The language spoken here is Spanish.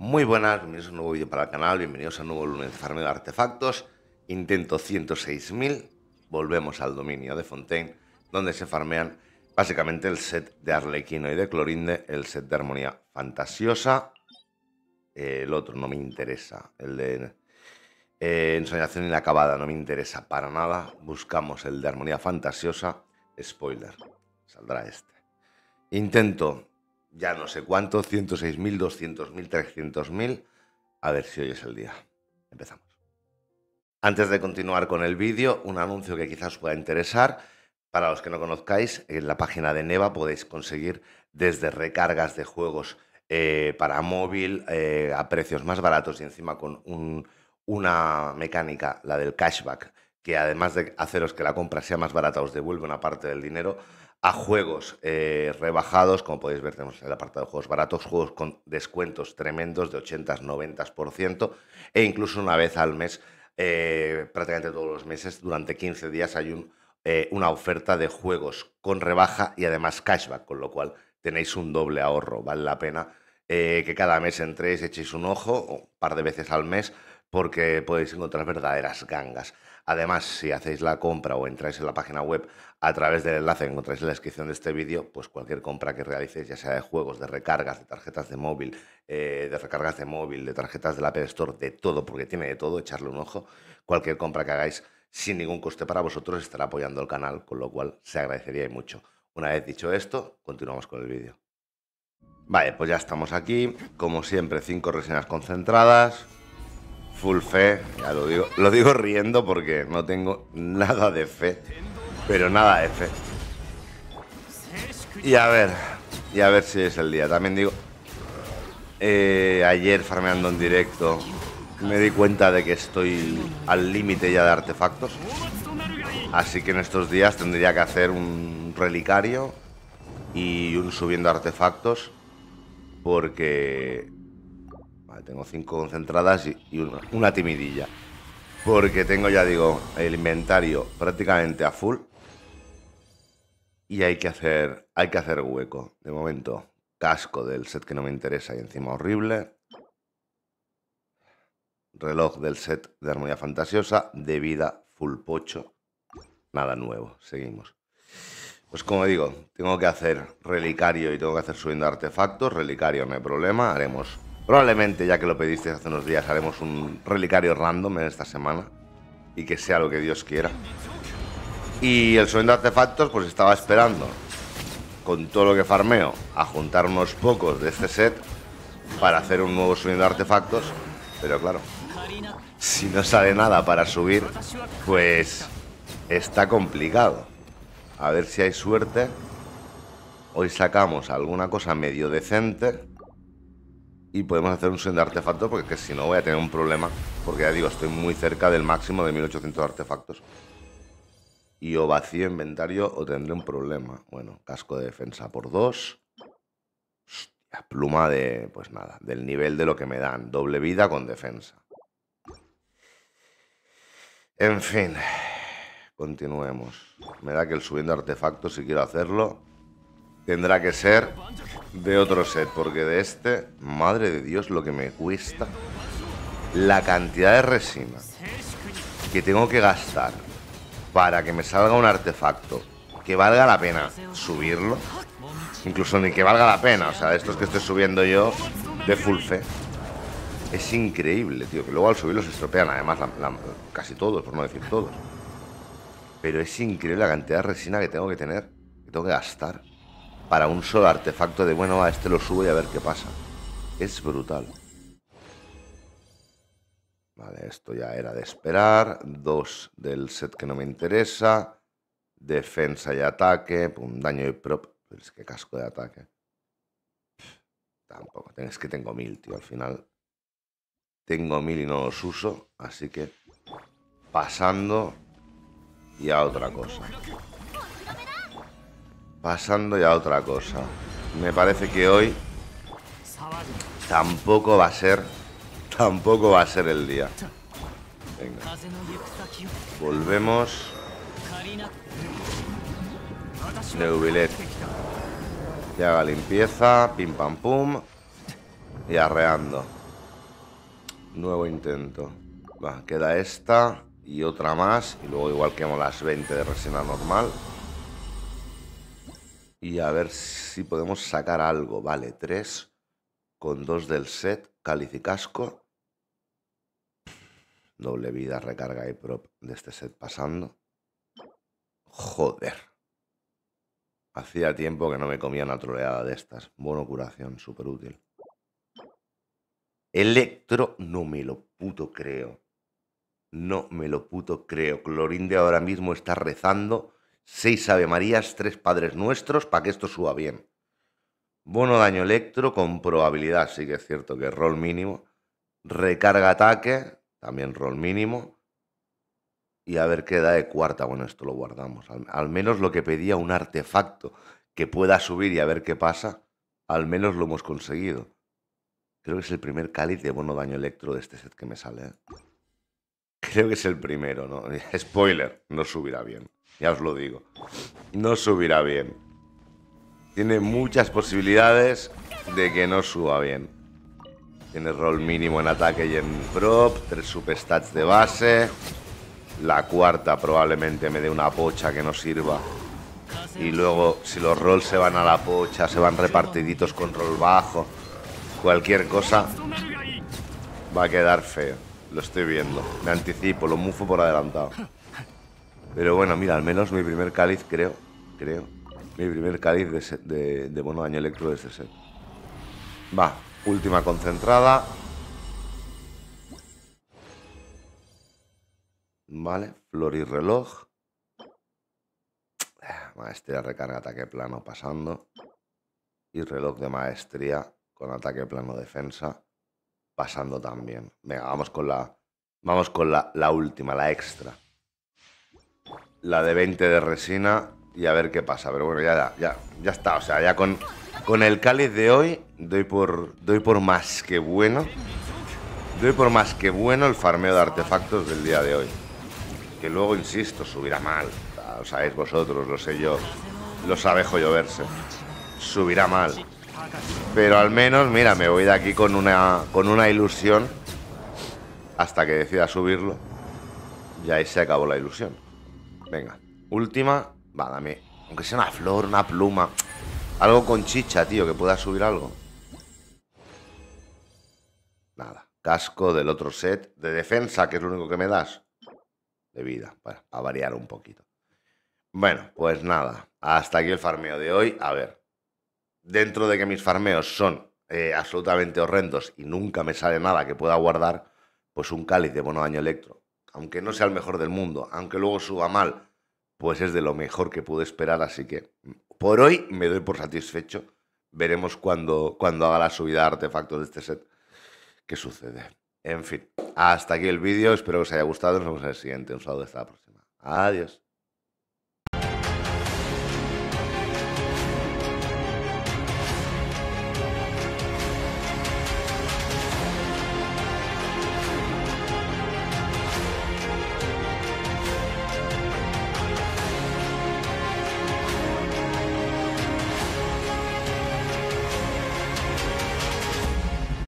Muy buenas, bienvenidos a un nuevo vídeo para el canal, bienvenidos a un nuevo lunes de farmeo de artefactos, intento 106.000, volvemos al dominio de Fontaine, donde se farmean básicamente el set de Arlequino y de Clorinde, el set de Armonía Fantasiosa, el otro no me interesa, el de eh, Ensoñación Inacabada no me interesa para nada, buscamos el de Armonía Fantasiosa, spoiler, saldrá este. Intento ya no sé cuánto, 106.000, 200.000, 300.000. A ver si hoy es el día. Empezamos. Antes de continuar con el vídeo, un anuncio que quizás os pueda interesar. Para los que no conozcáis, en la página de Neva podéis conseguir desde recargas de juegos eh, para móvil eh, a precios más baratos y encima con una mecánica, la del cashback, que además de haceros que la compra sea más barata, os devuelve una parte del dinero a juegos eh, rebajados, como podéis ver tenemos en el apartado de juegos baratos, juegos con descuentos tremendos de 80-90% e incluso una vez al mes, eh, prácticamente todos los meses, durante 15 días hay eh, una oferta de juegos con rebaja y además cashback, con lo cual tenéis un doble ahorro, vale la pena que cada mes entréis, echéis un ojo, un par de veces al mes, porque podéis encontrar verdaderas gangas. Además, si hacéis la compra o entráis en la página web a través del enlace que encontráis en la descripción de este vídeo, pues cualquier compra que realicéis, ya sea de juegos, de recargas, de tarjetas de móvil, eh, de recargas de móvil, de tarjetas del App Store, de todo, porque tiene de todo, echarle un ojo, cualquier compra que hagáis sin ningún coste para vosotros estará apoyando el canal, con lo cual se agradecería y mucho. Una vez dicho esto, continuamos con el vídeo. Vale, pues ya estamos aquí, como siempre, cinco resinas concentradas, full fe, ya lo digo, lo digo riendo porque no tengo nada de fe, pero nada de fe. Y a ver, y a ver si es el día. También digo, eh, ayer farmeando en directo me di cuenta de que estoy al límite ya de artefactos. Así que en estos días tendría que hacer un relicario y un subiendo artefactos porque tengo cinco concentradas y, una, timidilla. Porque tengo, ya digo, el inventario prácticamente a full. Y hay que hacer, hay que hacer hueco. De momento, casco del set que no me interesa y encima horrible. Reloj del set de armonía fantasiosa. De vida full pocho. Nada nuevo. Seguimos. Pues como digo, tengo que hacer relicario y tengo que hacer subiendo artefactos. Relicario no hay problema. Haremos Probablemente, ya que lo pediste hace unos días, haremos un relicario random en esta semana y que sea lo que Dios quiera. Y el sonido de artefactos, pues estaba esperando, con todo lo que farmeo, a juntar unos pocos de este set para hacer un nuevo sueño de artefactos, pero claro, si no sale nada para subir, pues está complicado. A ver si hay suerte. Hoy sacamos alguna cosa medio decente y podemos hacer un sueldo de artefactos porque si no voy a tener un problema porque ya digo, estoy muy cerca del máximo de 1800 artefactos. Y o vacío inventario o tendré un problema. Bueno, casco de defensa por La Pluma de, pues nada, del nivel de lo que me dan. Doble vida con defensa. En fin, continuemos. Me da que el subiendo artefactos, si quiero hacerlo, tendrá que ser de otro set, porque de este, madre de Dios, lo que me cuesta la cantidad de resina que tengo que gastar para que me salga un artefacto que valga la pena subirlo. Incluso ni que valga la pena, o sea, estos que estoy subiendo yo de full fe. Es increíble, tío, que luego al subirlos se estropean, además, casi todos, por no decir todos. Pero es increíble la cantidad de resina que tengo que tener, que tengo que gastar para un solo artefacto de bueno, a este lo subo y a ver qué pasa. Es brutal. Vale, esto ya era de esperar. Dos del set que no me interesa. Defensa y ataque. Un daño y prop. es que casco de ataque. tampoco. Es que tengo mil, tío. Al final tengo mil y no los uso. Así que pasando y a otra cosa. Pasando ya a otra cosa. Me parece que hoy tampoco va a ser, tampoco va a ser el día. Venga. Volvemos. Neubilet. Que haga limpieza, pim pam pum. Y arreando. Nuevo intento. Va, queda esta y otra más. Y luego igual quemo las 20 de resina normal y a ver si podemos sacar algo. Vale, 3 con 2 del set, calificasco. Doble vida, recarga y prop de este set pasando. Joder. Hacía tiempo que no me comía una troleada de estas. Bono curación, súper útil. Electro, no me lo puto creo. No me lo puto creo. Clorinde ahora mismo está rezando seis Ave Marías, tres Padres Nuestros, para que esto suba bien. Bono daño electro con probabilidad, sí que es cierto que rol mínimo. Recarga ataque, también rol mínimo. Y a ver qué da de cuarta. Bueno, esto lo guardamos. Al, menos lo que pedía un artefacto que pueda subir y a ver qué pasa, al menos lo hemos conseguido. Creo que es el primer cáliz de bono daño electro de este set que me sale. ¿eh? Creo que es el primero, ¿no? Spoiler, no subirá bien. Ya os lo digo. No subirá bien. Tiene muchas posibilidades de que no suba bien. Tiene rol mínimo en ataque y en prop. Tres superstats de base. La cuarta probablemente me dé una pocha que no sirva. Y luego, si los rolls se van a la pocha, se van repartiditos con rol bajo, cualquier cosa, va a quedar feo. Lo estoy viendo. Me anticipo, lo mufo por adelantado. Pero bueno, mira, al menos mi primer cáliz, creo, creo, mi primer cáliz de, bono daño electro de ese set. Va, última concentrada. Vale, flor y reloj. Ah, maestría, recarga, ataque plano, pasando. Y reloj de maestría con ataque plano, defensa, pasando también. Venga, vamos con la, vamos con la última, la extra la de 20 de resina y a ver qué pasa. Pero bueno, ya, ya, ya está. O sea, ya con, con el cáliz de hoy doy por, doy por más que bueno. Doy por más que bueno el farmeo de artefactos del día de hoy. Que luego, insisto, subirá mal. Lo sabéis vosotros, lo sé yo. Lo sabe verse Subirá mal. Pero al menos, mira, me voy de aquí con una, con una ilusión hasta que decida subirlo. Y ahí se acabó la ilusión. Venga, última. Va, dame. Aunque sea una flor, una pluma. Algo con chicha, tío, que pueda subir algo. Nada. Casco del otro set de defensa, que es lo único que me das. De vida, para, variar un poquito. Bueno, pues nada. Hasta aquí el farmeo de hoy. A ver. Dentro de que mis farmeos son eh, absolutamente horrendos y nunca me sale nada que pueda guardar, pues un cáliz de bono daño electro aunque no sea el mejor del mundo, aunque luego suba mal, pues es de lo mejor que pude esperar, así que mm, por hoy me doy por satisfecho. Veremos cuando, cuando haga la subida de artefactos de este set qué sucede. En fin, hasta aquí el vídeo, espero que os haya gustado, nos vemos en el siguiente, un saludo hasta la próxima. Adiós.